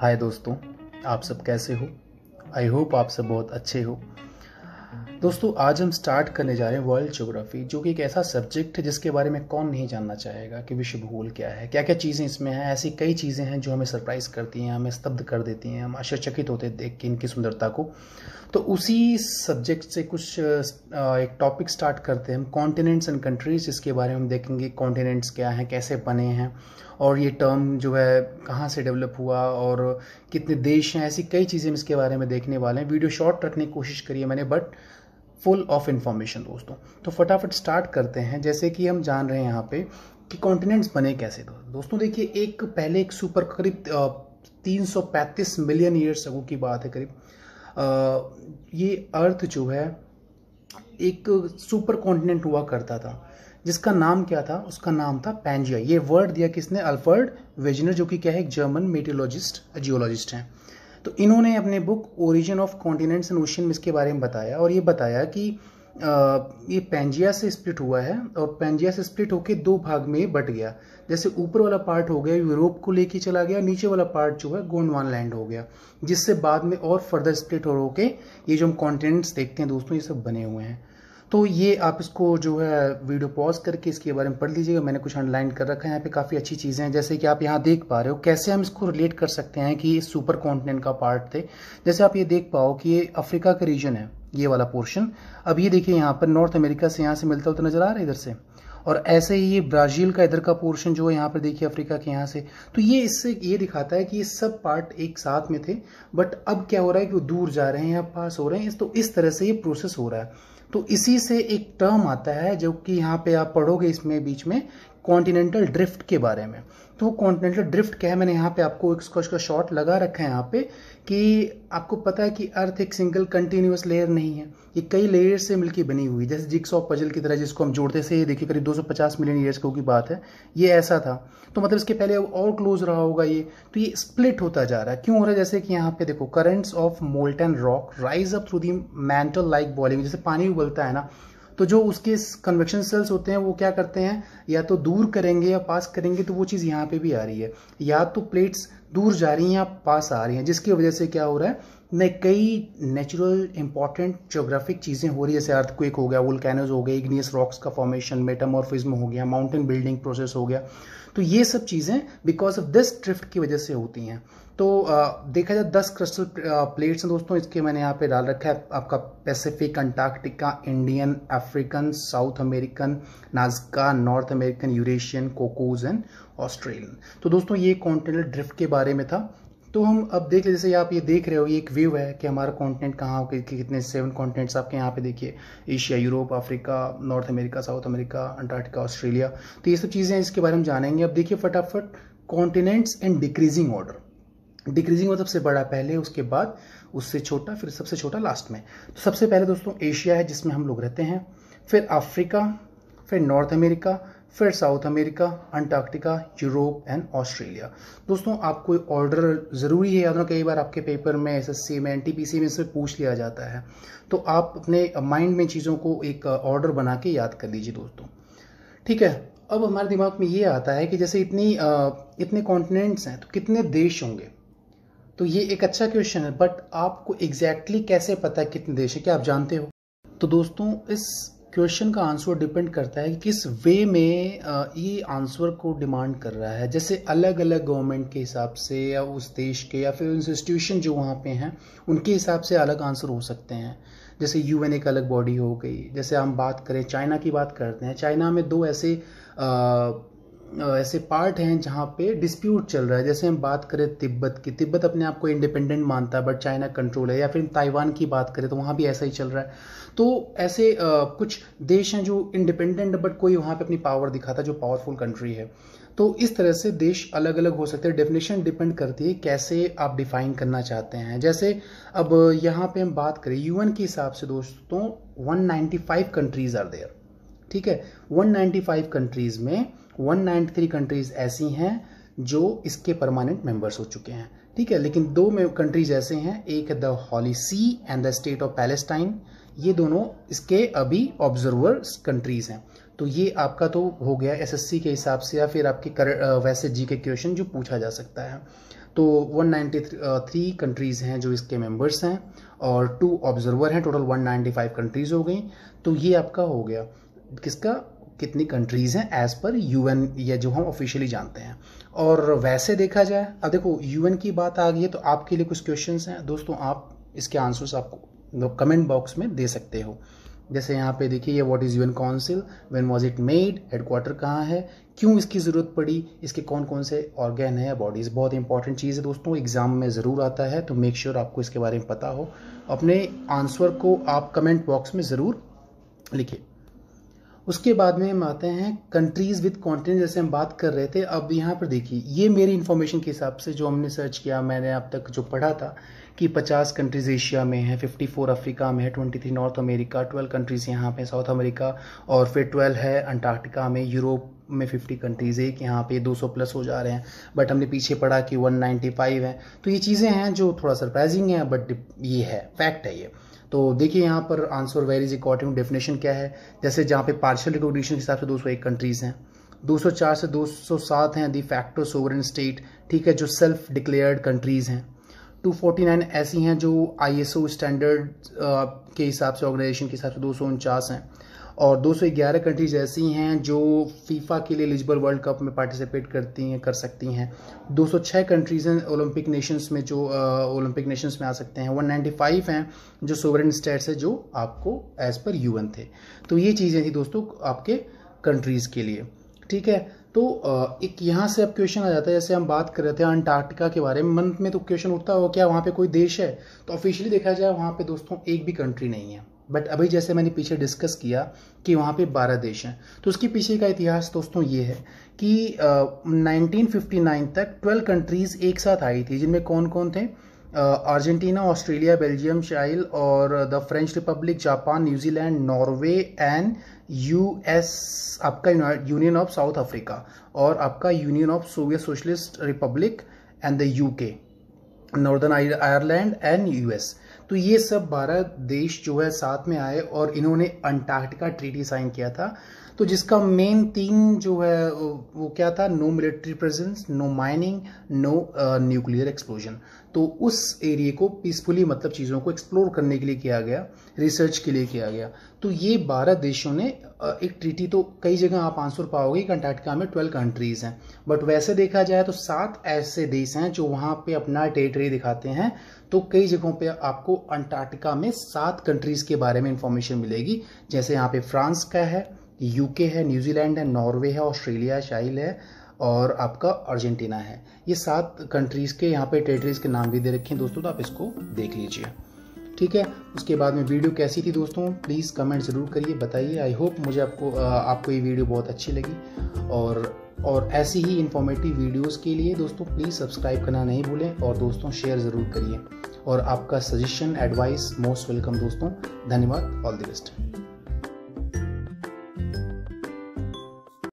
हाय दोस्तों आप सब कैसे हो आई होप आप सब बहुत अच्छे हो दोस्तों आज हम स्टार्ट करने जा रहे हैं वर्ल्ड जोग्राफी जो कि एक ऐसा सब्जेक्ट है जिसके बारे में कौन नहीं जानना चाहेगा कि विश्व भूगोल क्या है क्या क्या चीज़ें इसमें हैं ऐसी कई चीज़ें हैं जो हमें सरप्राइज करती हैं हमें स्तब्ध कर देती हैं हम आश्चर्यचकित होते हैं देख के इनकी सुंदरता को तो उसी सब्जेक्ट से कुछ एक टॉपिक स्टार्ट करते हैं हम कॉन्टिनेंट्स एंड कंट्रीज इसके बारे में हम देखेंगे कॉन्टिनेंट्स क्या हैं कैसे बने हैं और ये टर्म जो है कहाँ से डेवलप हुआ और कितने देश हैं ऐसी कई चीज़ें हम इसके बारे में देखने वाले हैं वीडियो शॉर्ट रखने की कोशिश करी है मैंने बट फुल ऑफ इन्फॉर्मेशन दोस्तों तो फटाफट स्टार्ट करते हैं जैसे कि हम जान रहे हैं यहाँ पे कि कॉन्टिनेंट्स बने कैसे दो दोस्तों देखिए एक पहले एक सुपर करीब तीन सौ पैंतीस मिलियन ईयर्स अगो की बात है करीब ये अर्थ जो है एक सुपर कॉन्टिनेंट हुआ करता था जिसका नाम क्या था उसका नाम था पैंजिया ये वर्ड दिया किसने अल्फर्ड वेजनर जो कि क्या है एक जर्मन मेटियोलॉजिस्ट जियोलॉजिस्ट हैं तो इन्होंने अपने book origin of continents and ocean इसके बारे में बताया और ये बताया कि ये पेंजिया से स्प्लिट हुआ है और पेंजिया से स्प्लिट होकर दो भाग में बट गया जैसे ऊपर वाला पार्ट हो गया यूरोप को लेके चला गया नीचे वाला पार्ट जो है गोंडवान लैंड हो गया जिससे बाद में और फर्दर स्प्लिट हो होके ये जो हम कॉन्टिनेंट्स देखते हैं दोस्तों ये सब बने हुए हैं तो ये आप इसको जो है वीडियो पॉज करके इसके बारे में पढ़ लीजिएगा मैंने कुछ अंडरलाइन कर रखा है यहाँ पे काफ़ी अच्छी चीज़ें हैं जैसे कि आप यहाँ देख पा रहे हो कैसे हम इसको रिलेट कर सकते हैं कि सुपर कॉन्टिनेंट का पार्ट थे जैसे आप ये देख पाओ कि ये अफ्रीका का रीजन है ये वाला पोर्शन अब ये देखिए यहाँ पर नॉर्थ अमेरिका से यहाँ से मिलता हुआ तो नजर आ रहा है इधर से और ऐसे ही ये ब्राज़ील का इधर का पोर्शन जो है यहाँ पर देखिए अफ्रीका के यहाँ से तो ये इससे ये दिखाता है कि ये सब पार्ट एक साथ में थे बट अब क्या हो रहा है कि वो दूर जा रहे हैं या पास हो रहे हैं तो इस तरह से ये प्रोसेस हो रहा है तो इसी से एक टर्म आता है जो कि यहाँ पे आप पढ़ोगे इसमें बीच में कॉन्टिनेंटल ड्रिफ्ट के बारे में तो कॉन्टिनेंटल ड्रिफ्ट क्या है मैंने यहाँ पे आपको एक स्कॉच का शॉट लगा रखा है यहाँ पे कि आपको पता है कि अर्थ एक सिंगल कंटिन्यूस लेयर नहीं है ये कई लेयर से मिलकर बनी हुई जैसे जिक्स ऑफ पजल की तरह जिसको हम जोड़ते से देखिए करीब 250 मिलियन ईयर्स की बात है ये ऐसा था तो मतलब इसके पहले और क्लोज रहा होगा ये तो ये स्प्लिट होता जा रहा है क्यों हो रहा है जैसे कि यहाँ पे देखो currents of molten rock rise up through the mantle like boiling जैसे पानी उबलता है ना तो जो उसके कन्वेक्शन सेल्स होते हैं वो क्या करते हैं या तो दूर करेंगे या पास करेंगे तो वो चीज़ यहाँ पे भी आ रही है या तो प्लेट्स दूर जा रही हैं या पास आ रही हैं जिसकी वजह से क्या हो रहा है नहीं कई नेचुरल इंपॉर्टेंट जोग्राफिक चीज़ें हो रही है जैसे अर्थक्विक हो गया वोल्केनोज हो गए इग्नियस रॉक्स का फॉर्मेशन मेटामॉर्फिज्म हो गया माउंटेन बिल्डिंग प्रोसेस हो गया तो ये सब चीज़ें बिकॉज ऑफ दिस ट्रिफ्ट की वजह से होती हैं तो देखा जाए दस क्रिस्टल प्लेट्स हैं दोस्तों इसके मैंने यहाँ पे डाल रखा है आपका Pacific Antarctica Indian African south American Nazca north American Eurasian Cocos and Australian तो दोस्तों ये कॉन्टिनेंट ड्रिफ्ट के बारे में था तो हम अब देख लीजिए जैसे आप ये देख रहे हो ये एक व्यू है कि हमारा कॉन्टिनेंट कहाँ कि, कि कितने सेवन कॉन्टिनेंट्स आपके यहाँ पे देखिए Asia Europe Africa north America south America Antarctica Australia तो ये सब चीज़ें इसके बारे में जानेंगे अब देखिए फटाफट continents in decreasing order decreasing में सबसे बड़ा पहले उसके बाद उससे छोटा फिर सबसे छोटा लास्ट में तो सबसे पहले दोस्तों एशिया है जिसमें हम लोग रहते हैं फिर अफ्रीका फिर नॉर्थ अमेरिका फिर south America Antarctica Europe and Australia दोस्तों आपको ऑर्डर ज़रूरी है याद रखो कई बार आपके पेपर में एसएससी में एनटीपीसी में इससे पूछ लिया जाता है तो आप अपने माइंड में चीज़ों को एक ऑर्डर बना के याद कर लीजिए दोस्तों ठीक है अब हमारे दिमाग में ये आता है कि जैसे इतनी इतने कॉन्टिनेंट्स हैं तो कितने देश होंगे तो ये एक अच्छा क्वेश्चन है बट आपको एग्जैक्टली exactly कैसे पता है कितने देश है क्या आप जानते हो तो दोस्तों इस क्वेश्चन का आंसर डिपेंड करता है कि किस वे में ये आंसर को डिमांड कर रहा है जैसे अलग अलग गवर्नमेंट के हिसाब से या उस देश के या फिर इंस्टीट्यूशन जो वहाँ पे हैं उनके हिसाब से अलग आंसर हो सकते हैं जैसे यू एन एक अलग बॉडी हो गई जैसे हम बात करें चाइना की बात करते हैं चाइना में दो ऐसे आ, ऐसे पार्ट हैं जहाँ पे डिस्प्यूट चल रहा है जैसे हम बात करें तिब्बत की तिब्बत अपने आप को इंडिपेंडेंट मानता है बट चाइना कंट्रोल है या फिर ताइवान की बात करें तो वहाँ भी ऐसा ही चल रहा है तो ऐसे कुछ देश हैं जो इंडिपेंडेंट बट कोई वहाँ पे अपनी पावर दिखाता है जो पावरफुल कंट्री है तो इस तरह से देश अलग अलग हो सकते हैं डेफिनेशन डिपेंड करती है कैसे आप डिफाइन करना चाहते हैं जैसे अब यहाँ पे हम बात करें यूएन के हिसाब से दोस्तों 195 कंट्रीज आर देयर ठीक है 195 कंट्रीज में 193 कंट्रीज़ ऐसी हैं जो इसके परमानेंट मेंबर्स हो चुके हैं ठीक है लेकिन दो कंट्रीज ऐसे हैं एक the holy see and the state of Palestine ये दोनों इसके अभी ऑब्जर्वर कंट्रीज हैं तो ये आपका तो हो गया एसएससी के हिसाब से या फिर आपके कर वैसे जी के क्वेश्चन जो पूछा जा सकता है तो 193 कंट्रीज़ हैं जो इसके मेंबर्स हैं और टू ऑब्जर्वर हैं टोटल 195 कंट्रीज़ हो गई तो ये आपका हो गया किसका कितनी कंट्रीज़ हैं एज़ पर यू एन या जो हम ऑफिशियली जानते हैं और वैसे देखा जाए अब देखो यू एन की बात आ गई है तो आपके लिए कुछ क्वेश्चन हैं दोस्तों आप इसके आंसर्स आप कमेंट बॉक्स में दे सकते हो जैसे यहाँ पे देखिए ये what is an council when was it made headquarter कहाँ है क्यों इसकी ज़रूरत पड़ी इसके कौन कौन से ऑर्गेन है बॉडीज़ बहुत इंपॉर्टेंट चीज़ है दोस्तों एग्ज़ाम में ज़रूर आता है तो मेक श्योर sure आपको इसके बारे में पता हो अपने आंसर को आप कमेंट बॉक्स में ज़रूर लिखिए उसके बाद में हम आते हैं कंट्रीज़ विद कॉन्टिनेंट जैसे हम बात कर रहे थे अब यहाँ पर देखिए ये मेरी इन्फॉर्मेशन के हिसाब से जो हमने सर्च किया मैंने अब तक जो पढ़ा था कि 50 कंट्रीज़ एशिया में है 54 अफ्रीका में है 23 नॉर्थ अमेरिका 12 कंट्रीज़ यहाँ पे साउथ अमेरिका और फिर 12 है अंटार्कटिका में यूरोप में 50 कंट्रीज़ एक यहाँ पे 200 प्लस हो जा रहे हैं बट हमने पीछे पढ़ा कि 195 है तो ये चीज़ें हैं जो थोड़ा सरप्राइजिंग है बट ये है फैक्ट है ये तो देखिए यहाँ पर answer where is according definition क्या है जैसे जहाँ पे पार्शियल रिकॉग्निशन के हिसाब से 201 कंट्रीज़ हैं 204 से 207 हैं दी फैक्टो सोवरन स्टेट ठीक है जो सेल्फ डिक्लेयर्ड कंट्रीज़ हैं 249 ऐसी हैं जो आईएसओ स्टैंडर्ड के हिसाब से ऑर्गेनाइजेशन के हिसाब से दो हैं और 211 कंट्रीज ऐसी हैं जो फीफा के लिए एलिजिबल वर्ल्ड कप में पार्टिसिपेट करती हैं कर सकती हैं 206 कंट्रीज हैं ओलंपिक नेशंस में जो ओलंपिक नेशंस में आ सकते हैं 195 हैं जो सोवरेन स्टेट्स हैं जो आपको एज पर यूएन थे तो ये चीज़ें थी दोस्तों आपके कंट्रीज़ के लिए ठीक है तो एक यहाँ से अब क्वेश्चन आ जाता है जैसे हम बात कर रहे थे अंटार्कटिका के बारे में मंथ में तो क्वेश्चन उठता हो क्या वहाँ पे कोई देश है तो ऑफिशियली देखा जाए वहाँ पे दोस्तों एक भी कंट्री नहीं है बट अभी जैसे मैंने पीछे डिस्कस किया कि वहाँ पे बारह देश हैं तो उसके पीछे का इतिहास दोस्तों ये है कि uh, 1959 तक 12 कंट्रीज़ एक साथ आई थी जिनमें कौन कौन थे अर्जेंटीना ऑस्ट्रेलिया बेल्जियम चाइल और the French republic Japan New Zealand Norway and US आपका यूनियन ऑफ साउथ अफ्रीका और आपका union of Soviet socialist republic and the UK northern Ireland and US तो ये सब बारह देश जो है साथ में आए और इन्होंने अंटार्कटिका ट्रीटी साइन किया था तो जिसका मेन थीम जो है वो क्या था no military presence no mining no nuclear explosion तो उस एरिए को पीसफुली मतलब चीज़ों को एक्सप्लोर करने के लिए किया गया रिसर्च के लिए किया गया तो ये बारह देशों ने एक ट्रीटी तो कई जगह आप आंसर पाओगे कि अंटार्टिका में ट्वेल्व कंट्रीज़ हैं बट वैसे देखा जाए तो सात ऐसे देश हैं जो वहाँ पे अपना टेरिटरी दिखाते हैं तो कई जगहों पे आपको अंटार्टिका में सात कंट्रीज़ के बारे में इंफॉर्मेशन मिलेगी जैसे यहाँ पे फ्रांस का है यूके है न्यूजीलैंड है नॉर्वे है ऑस्ट्रेलिया शाइल है और आपका अर्जेंटीना है ये सात कंट्रीज़ के यहाँ पे टेरिटरीज़ के नाम भी दे रखे हैं दोस्तों तो आप इसको देख लीजिए ठीक है उसके बाद में वीडियो कैसी थी दोस्तों प्लीज़ कमेंट ज़रूर करिए बताइए आई होप मुझे आपको आपको ये वीडियो बहुत अच्छी लगी और और ऐसी ही इन्फॉर्मेटिव वीडियोस के लिए दोस्तों प्लीज़ सब्सक्राइब करना नहीं भूलें और दोस्तों शेयर ज़रूर करिए और आपका सजेशन एडवाइस मोस्ट वेलकम दोस्तों धन्यवाद ऑल द बेस्ट